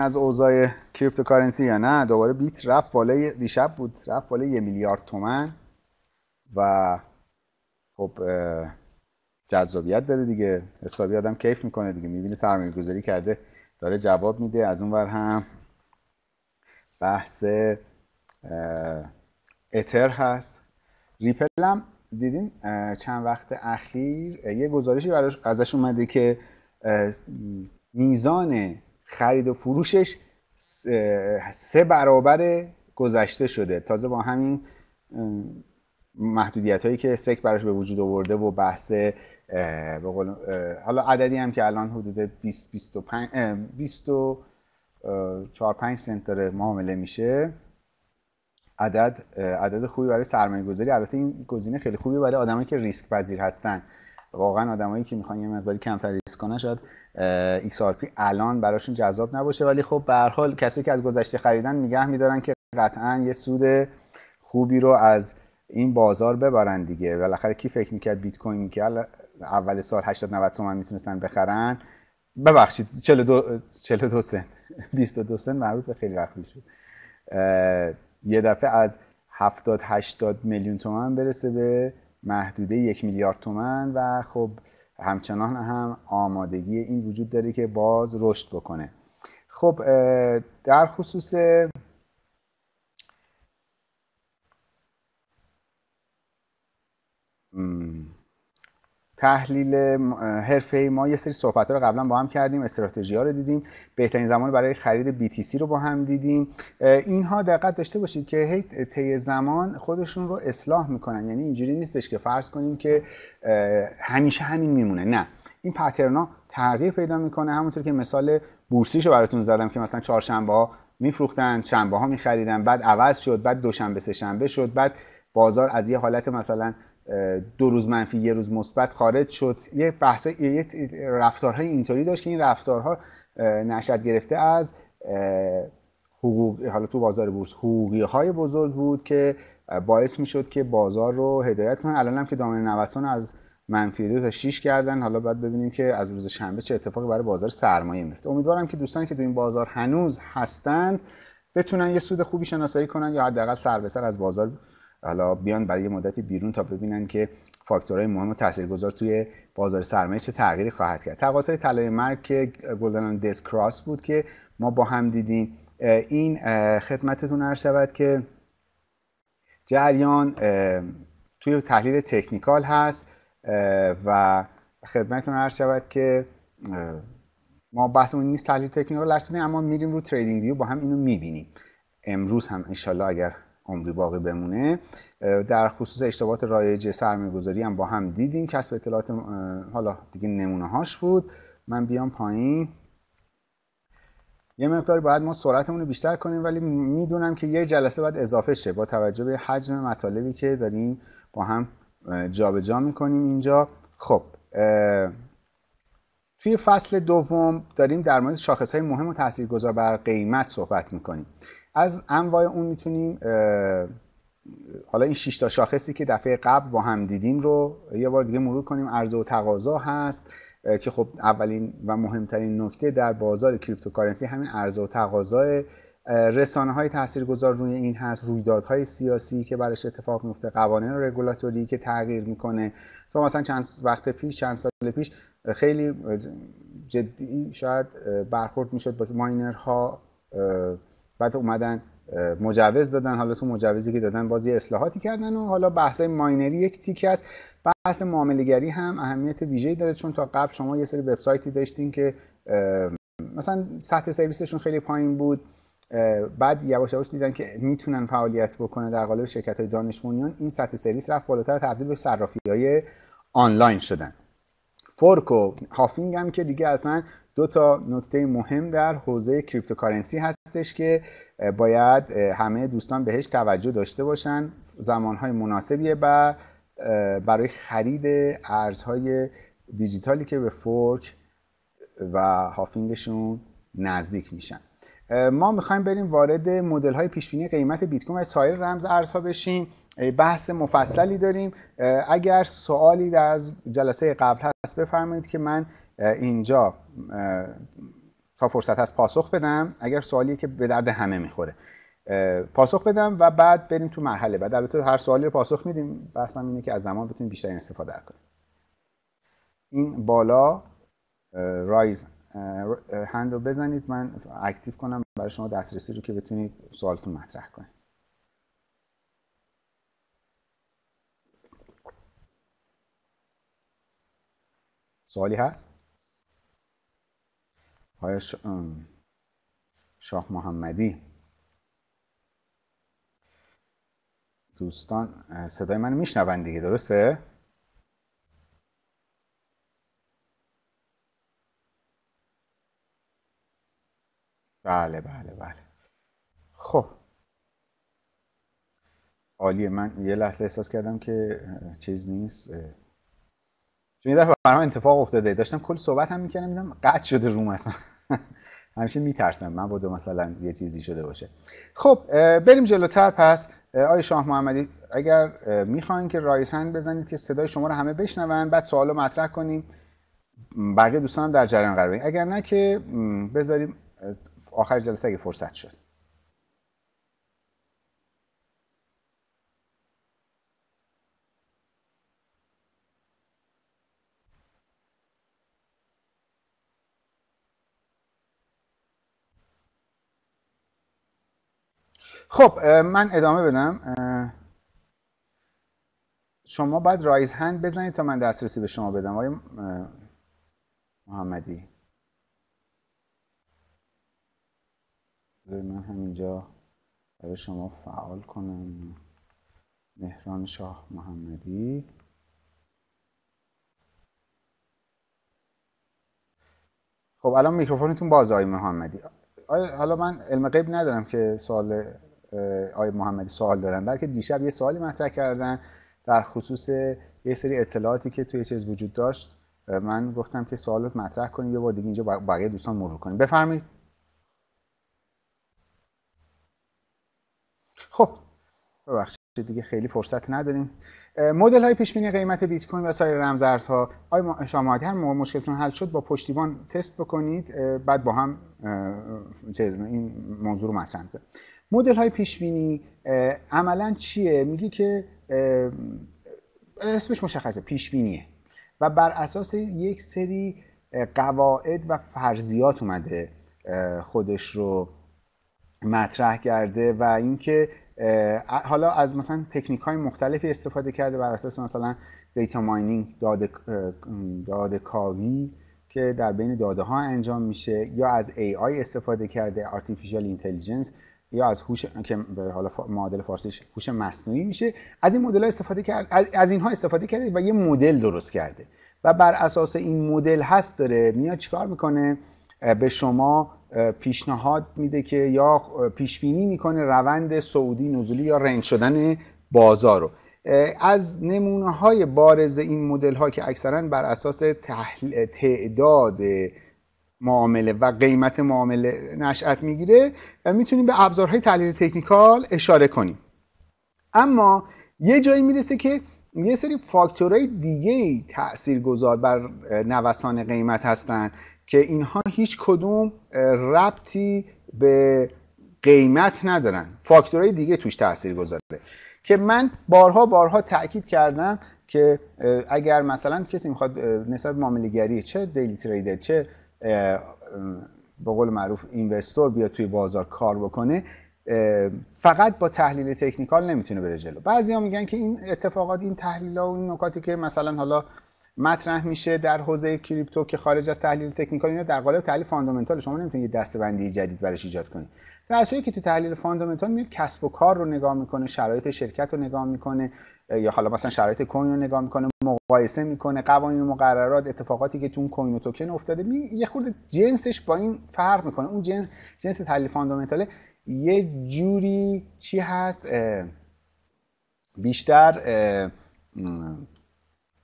از اوضاع کریپتوکارنسی یا نه دوباره بیت رفت بالای دیشب بود رفت بالای یه میلیارد تومن و خب جذابیت داره دیگه حسابی آدم کیف میکنه دیگه میبینه سرمایه گذاری کرده داره جواب میده از اونور هم بحث اتر هست ریپل هم دیدین چند وقت اخیر یه گزارشی براش ازش اومده که میزان خرید و فروشش سه برابر گذشته شده تازه با همین محدودیت هایی که سک براش به وجود آورده و بحث حالا عددی هم که الان حدود 20 25 4 5 سنت داره معامله میشه عدد عدد خوبی برای سرمایه گذاری البته این گزینه خیلی خوبی برای آدمایی که ریسک پذیر هستن واقعا آدمایی که میخوان یه مقداری کمتر ریسک کنن شاید XRP الان براشون جذاب نباشه ولی خب به هر حال کسایی که از گذشته خریدن نگه میدارن که قطعا یه سود خوبی رو از این بازار ببرن دیگه بالاخره کی فکر میکرد بیت کوین که اول سال 80 90 تومن میتونستن بخرن ببخشید 42 42 سنت 22 سنت مربوط به خیلی وقت شد یه دفعه از 70 80 میلیون تومن برسه به محدوده یک میلیارد تومن و خب همچنان هم آمادگی این وجود داره که باز رشد بکنه خب در خصوص تحلیل حرفه ما یه سری صحبت رو قبلا با هم کردیم استراتژی ها رو دیدیم بهترین زمان برای خرید BTC رو با هم دیدیم اینها دقت داشته باشید که هی طی زمان خودشون رو اصلاح میکنن یعنی اینجوری نیستش که فرض کنیم که همیشه همین میمونه نه این پترنا تغییر پیدا میکنه همونطور که مثال بورسیشو براتون زدم که مثلا چهارشنبه ها میفروختن شنبه ها میخریدن بعد عوض شد بعد دوشنبه سه شنبه شد بعد بازار از یه حالت مثلا دو روز منفی یه روز مثبت خارج شد یه بحث یه رفتارهای اینطوری داشت که این رفتارها نشد گرفته از حقوق حالا تو بازار بورس حقوقی های بزرگ بود که باعث می شد که بازار رو هدایت کنن الان هم که دامنه نوسان از منفی دو تا 6 کردن حالا باید ببینیم که از روز شنبه چه اتفاقی برای بازار سرمایه میفته امیدوارم که دوستانی که تو دو این بازار هنوز هستند بتونن یه سود خوبی شناسایی کنن یا حداقل سر به سر از بازار حالا بیان برای مدتی بیرون تا ببینن که فاکتورهای مهم و تاثیرگذار توی بازار سرمایه چه تغییری خواهد کرد تقاطع طلای مرگ که گلدن دسک کراس بود که ما با هم دیدیم این خدمتتون عرض شود که جریان توی تحلیل تکنیکال هست و خدمتتون عرض شود که ما بحثمون نیست تحلیل تکنیکال درس اما میریم رو تریدینگ ویو با هم اینو میبینیم امروز هم انشالله اگر عمری باقی بمونه در خصوص اشتباهات رایج سرمایه‌گذاری هم با هم دیدیم کسب اطلاعات حالا دیگه نمونه هاش بود من بیام پایین یه مقدار باید ما سرعتمون رو بیشتر کنیم ولی میدونم که یه جلسه باید اضافه شه با توجه به حجم مطالبی که داریم با هم جابجا جا میکنیم اینجا خب توی فصل دوم داریم در مورد شاخص های مهم و تاثیرگذار بر قیمت صحبت میکنیم از انواع اون میتونیم حالا این شش تا شاخصی که دفعه قبل با هم دیدیم رو یه بار دیگه مرور کنیم عرضه و تقاضا هست که خب اولین و مهمترین نکته در بازار کریپتوکارنسی همین عرضه و تقاضا رسانه های تاثیرگذار روی این هست رویدادهای سیاسی که برش اتفاق میفته قوانین رگولاتوری که تغییر میکنه تو مثلا چند وقت پیش چند سال پیش خیلی جدی شاید برخورد میشد با ماینرها بعد اومدن مجوز دادن حالا تو مجوزی که دادن بازی اصلاحاتی کردن و حالا بحث ماینری یک تیکه است بحث گری هم اهمیت ویژه‌ای داره چون تا قبل شما یه سری وبسایتی داشتین که مثلا سطح سرویسشون خیلی پایین بود بعد یواش دیدن که میتونن فعالیت بکنه در قالب شرکت های دانش این سطح سرویس رفت بالاتر تبدیل به صرافی های آنلاین شدن فورک هافینگ هم که دیگه اصلا دو تا نکته مهم در حوزه کریپتوکارنسی هستش که باید همه دوستان بهش توجه داشته باشن زمانهای مناسبیه و برای خرید ارزهای دیجیتالی که به فورک و هافینگشون نزدیک میشن ما میخوایم بریم وارد مدل های پیش بینی قیمت بیت کوین و سایر رمز ارزها بشیم بحث مفصلی داریم اگر سوالی از جلسه قبل هست بفرمایید که من اینجا تا فرصت هست پاسخ بدم اگر سوالی که به درد همه میخوره پاسخ بدم و بعد بریم تو مرحله بعد البته هر سوالی رو پاسخ میدیم بحث اینه که از زمان بتونیم بیشتر استفاده کنیم این بالا رایز هند رو بزنید من اکتیو کنم برای شما دسترسی رو که بتونید سوالتون مطرح کنید سوالی هست؟ آیا شاه محمدی دوستان صدای من میشنون دیگه درسته؟ بله بله بله خب عالی من یه لحظه احساس کردم که چیز نیست چون یه دفعه اتفاق افتاده داشتم کل صحبت هم میکنم میدم قطع شده روم اصلا همیشه میترسم من دو مثلا یه چیزی شده باشه خب بریم جلوتر پس آی شاه محمدی اگر میخواین که رایسنگ بزنید که صدای شما رو همه بشنون بعد سوالو مطرح کنیم بقیه دوستانم در جریان قرار اگر نه که بذاریم آخر جلسه اگه فرصت شد خب من ادامه بدم شما باید رایز هند بزنید تا من دسترسی به شما بدم آقای محمدی من همینجا برای شما فعال کنم مهران شاه محمدی خب الان میکروفونتون باز آقای محمدی حالا من علم غیب ندارم که سوال آقای محمدی سوال دارن بلکه دیشب یه سوالی مطرح کردن در خصوص یه سری اطلاعاتی که توی چیز وجود داشت من گفتم که سوالات مطرح کنیم یه بار دیگه اینجا بقیه دوستان مرور کنیم بفرمایید خب ببخشید دیگه خیلی فرصت نداریم مدل های پیش بینی قیمت بیت کوین و سایر رمزارزها آیا شما هم مشکلتون حل شد با پشتیبان تست بکنید بعد با هم این موضوع رو مدل های پیش بینی عملا چیه میگی که اسمش مشخصه پیش بینیه و بر اساس یک سری قواعد و فرضیات اومده خودش رو مطرح کرده و اینکه حالا از مثلا تکنیک های مختلفی استفاده کرده بر اساس مثلا دیتا ماینینگ داده, داده کاوی که در بین داده ها انجام میشه یا از AI استفاده کرده آرتیفیشال اینتلیجنس یا از هوش که به حالا معادل فارسیش هوش مصنوعی میشه از این مدل استفاده کرد از, اینها استفاده کرده و یه مدل درست کرده و بر اساس این مدل هست داره میاد چیکار میکنه به شما پیشنهاد میده که یا پیش بینی میکنه روند سعودی نزولی یا رنج شدن بازار رو از نمونه های بارز این مدل ها که اکثرا بر اساس تعداد معامله و قیمت معامله نشأت میگیره و میتونیم به ابزارهای تحلیل تکنیکال اشاره کنیم اما یه جایی میرسه که یه سری فاکتورهای دیگه ای تأثیر گذار بر نوسان قیمت هستن که اینها هیچ کدوم ربطی به قیمت ندارن فاکتورهای دیگه توش تاثیر گذاره که من بارها بارها تاکید کردم که اگر مثلا کسی میخواد نسبت معامله چه دیلی تریدر چه به قول معروف اینوستور بیاد توی بازار کار بکنه فقط با تحلیل تکنیکال نمیتونه بره جلو ها میگن که این اتفاقات این تحلیل ها و این نکاتی که مثلا حالا مطرح میشه در حوزه کریپتو که خارج از تحلیل تکنیکال اینا در قالب تحلیل فاندامنتال شما نمیتونید یه دستبندی جدید براش ایجاد کنید در که تو تحلیل فاندامنتال میاد کسب و کار رو نگاه میکنه شرایط شرکت رو نگاه میکنه یا حالا مثلا شرایط کوین رو نگاه میکنه مقایسه میکنه قوانین مقررات اتفاقاتی که تو اون کوین و توکن افتاده می... یه خورده جنسش با این فرق میکنه اون جنس جنس تحلیل فاندامنتاله یه جوری چی هست بیشتر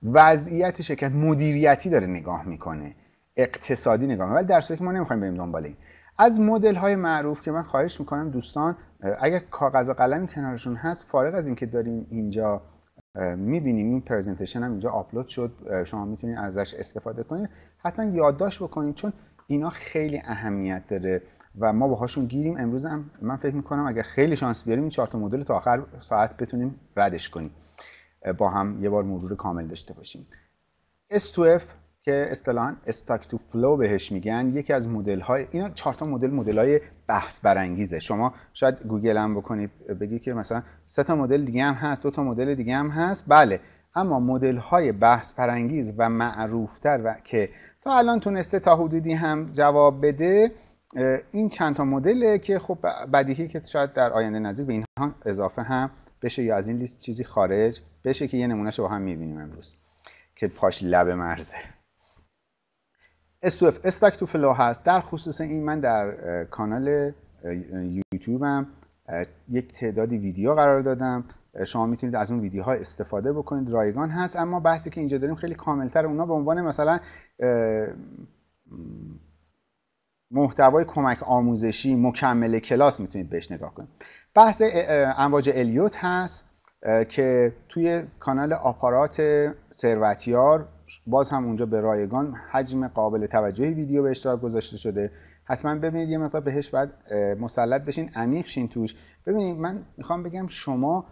وضعیت شرکت مدیریتی داره نگاه میکنه اقتصادی نگاه میکنه ولی در صورتی که ما نمیخوایم بریم دنبال این از مدل های معروف که من خواهش میکنم دوستان اگر کاغذ و قلمی کنارشون هست فارغ از اینکه داریم اینجا میبینیم این پرزنتیشن هم اینجا آپلود شد شما میتونید ازش استفاده کنید حتما یادداشت بکنید چون اینا خیلی اهمیت داره و ما باهاشون گیریم امروز هم من فکر میکنم اگر خیلی شانس بیاریم این چهار تا مدل تا آخر ساعت بتونیم ردش کنیم با هم یه بار مرور کامل داشته باشیم S2F که اصطلاحا استاک تو فلو بهش میگن یکی از مدل های اینا چهار تا مدل مدل های بحث برانگیزه شما شاید گوگل هم بکنید بگی که مثلا سه تا مدل دیگه هم هست دو تا مدل دیگه هم هست بله اما مدل های بحث برانگیز و معروفتر و که تا الان تونسته تا حدودی هم جواب بده این چند تا مدله که خب بدیهی که شاید در آینده نزدیک به اینها اضافه هم بشه یا از این لیست چیزی خارج بشه که یه نمونهش با هم میبینیم امروز که پاش لب مرزه s 2 استک تو فلو هست در خصوص این من در کانال یوتیوبم یک تعدادی ویدیو قرار دادم شما میتونید از اون ویدیوها استفاده بکنید رایگان هست اما بحثی که اینجا داریم خیلی کاملتر اونا به عنوان مثلا محتوای کمک آموزشی مکمل کلاس میتونید بهش نگاه کنید بحث امواج الیوت هست که توی کانال آپارات ثروتیار باز هم اونجا به رایگان حجم قابل توجهی ویدیو به اشتراک گذاشته شده حتما ببینید یه مقدار بهش بعد مسلط بشین عمیق شین توش ببینید من میخوام بگم شما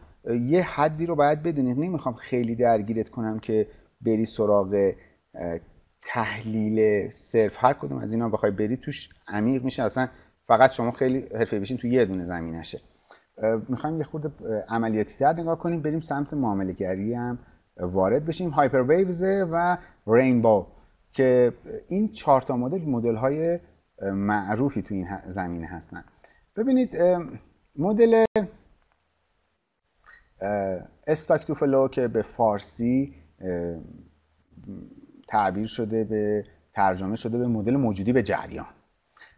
یه حدی رو باید بدونید نمیخوام خیلی درگیرت کنم که بری سراغ تحلیل صرف هر کدوم از اینا بخوای بری توش عمیق میشه اصلا فقط شما خیلی حرفه بشین تو یه دونه زمینشه میخوایم یه خورده عملیاتی تر نگاه کنیم بریم سمت معامله هم وارد بشیم هایپر ویوز و رینبو که این چهار تا مدل مدل های معروفی تو این زمینه هستن ببینید مدل استاک تو که به فارسی تعبیر شده به ترجمه شده به مدل موجودی به جریان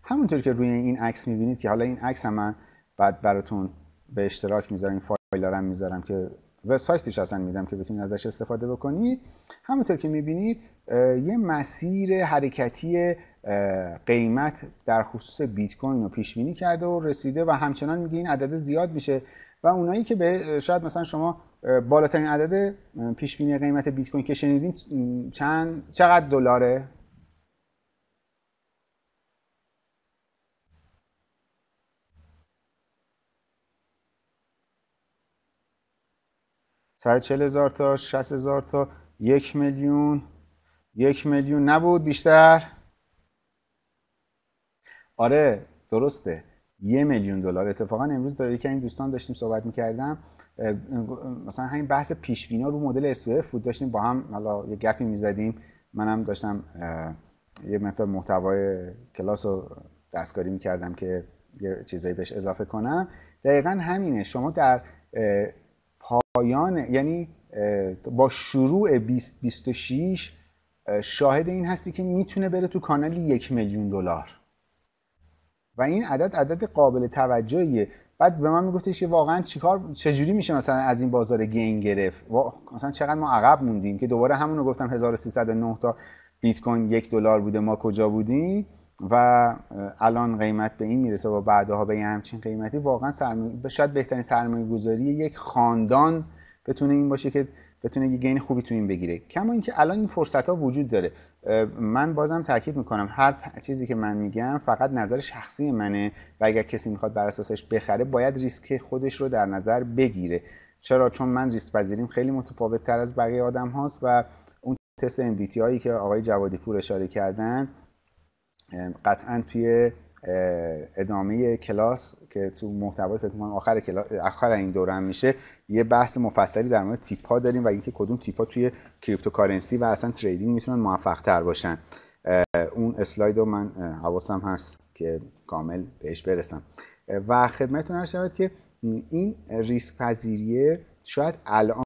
همونطور که روی این عکس میبینید که حالا این عکس هم من بعد براتون به اشتراک میذارم این فایل هم میذارم که و اصلا اصلا میدم که بتونید ازش استفاده بکنید همونطور که میبینید یه مسیر حرکتی قیمت در خصوص بیت کوین رو پیش بینی کرده و رسیده و همچنان میگه این عدد زیاد میشه و اونایی که به شاید مثلا شما بالاترین عدد پیش بینی قیمت بیت کوین که شنیدین چند چقدر دلاره 140 هزار تا 60 هزار تا یک میلیون یک میلیون نبود بیشتر آره درسته یه میلیون دلار اتفاقا امروز با که این دوستان داشتیم صحبت میکردم مثلا همین بحث پیش رو مدل اس بود داشتیم با هم حالا یه گپی میزدیم منم داشتم یه مقدار محتوای کلاس رو دستکاری میکردم که یه چیزایی بهش اضافه کنم دقیقا همینه شما در پایان یعنی با شروع 2026 شاهد این هستی که میتونه بره تو کانال یک میلیون دلار و این عدد عدد قابل توجهیه بعد به من میگفتش که واقعا چیکار چجوری میشه مثلا از این بازار گین گرفت مثلا چقدر ما عقب موندیم که دوباره همون رو گفتم 1309 تا بیت کوین یک دلار بوده ما کجا بودیم و الان قیمت به این میرسه و بعدها به یه همچین قیمتی واقعا سرمایه شاید بهترین سرمایه گذاری یک خاندان بتونه این باشه که بتونه گین خوبی تو این بگیره کما اینکه الان این فرصت ها وجود داره من بازم تاکید میکنم هر چیزی که من میگم فقط نظر شخصی منه و اگر کسی میخواد بر اساسش بخره باید ریسک خودش رو در نظر بگیره چرا چون من ریسک خیلی متفاوت تر از بقیه آدم هاست و اون تست MBTI که آقای جوادی پور اشاره کردن قطعا توی ادامه کلاس که تو محتوای فکر آخر آخر این دوره هم میشه یه بحث مفصلی در مورد تیپ ها داریم و اینکه کدوم تیپ ها توی کریپتوکارنسی و اصلا تریدینگ میتونن موفق تر باشن اون اسلاید رو من حواسم هست که کامل بهش برسم و خدمتتون عرض شود که این ریسک پذیریه شاید الان